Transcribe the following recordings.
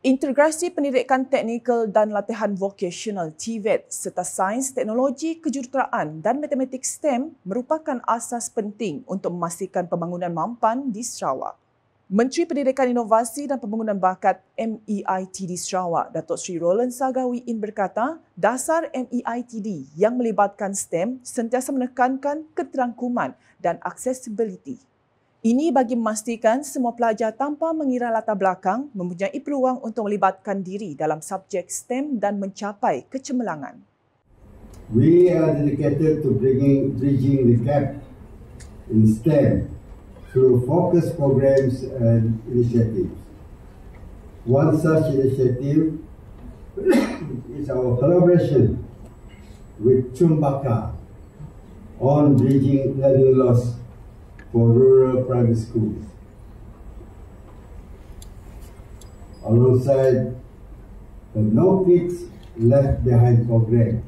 Integrasi Pendidikan Teknikal dan Latihan Vokasional TVET serta Sains, Teknologi, Kejuruteraan dan Matematik STEM merupakan asas penting untuk memastikan pembangunan mampan di Sarawak. Menteri Pendidikan Inovasi dan Pembangunan Bakat MEITD Sarawak, Datuk Sri Roland Sagawi In berkata, dasar MEITD yang melibatkan STEM sentiasa menekankan keterangkuman dan accessibility. Ini bagi memastikan semua pelajar tanpa mengira latar belakang mempunyai peluang untuk melibatkan diri dalam subjek STEM dan mencapai kecemerlangan. We are dedicated to bringing bridging the gap in STEM through focus programs and initiatives. One such initiative is our collaboration with Chumbaka on bridging learning loss for rural primary schools. Alongside the No Kids Left Behind program,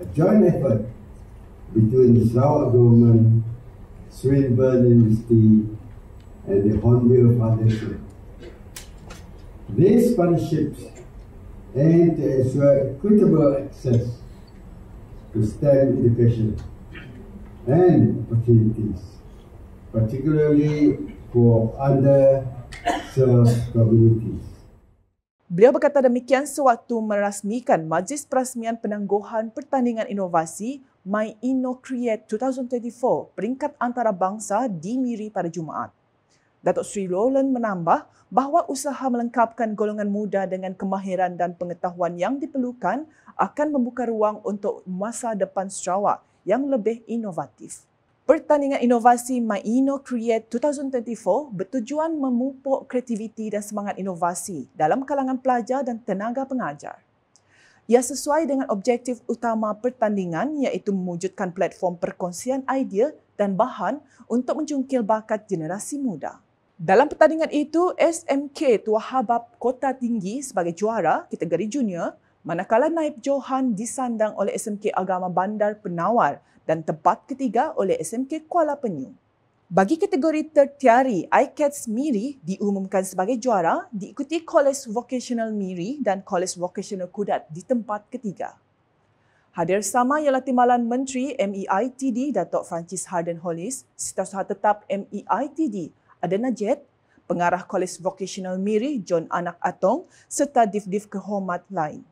a joint effort between the Sarawak government, Swinburne University, and the Hornbill Foundation. These partnerships aim to ensure equitable access to STEM education and opportunities particularly for other sub-communities. Beliau berkata demikian sewaktu merasmikan Majlis Perasmian Penangguhan Pertandingan Inovasi My InnoCreate 2024 peringkat antarabangsa di Miri pada Jumaat. Datuk Sri Roland menambah bahawa usaha melengkapkan golongan muda dengan kemahiran dan pengetahuan yang diperlukan akan membuka ruang untuk masa depan Sarawak yang lebih inovatif. Pertandingan inovasi MyInno Create 2024 bertujuan memupuk kreativiti dan semangat inovasi dalam kalangan pelajar dan tenaga pengajar. Ia sesuai dengan objektif utama pertandingan iaitu mewujudkan platform perkongsian idea dan bahan untuk mencungkil bakat generasi muda. Dalam pertandingan itu, SMK Tuahabab Kota Tinggi sebagai juara kategori junior manakala Naib Johan disandang oleh SMK Agama Bandar Penawar dan tempat ketiga oleh SMK Kuala Penyu. Bagi kategori tertiari, ICATS Miri diumumkan sebagai juara diikuti Kolej Vocational Miri dan Kolej Vocational Kudat di tempat ketiga. Hadir sama ialah Timbalan Menteri MEITD Datuk Francis Harden Hollis, serta Setiausaha Tetap MEITD Adana Jet, Pengarah Kolej Vocational Miri John Anak Atong serta div-div kehormat lain.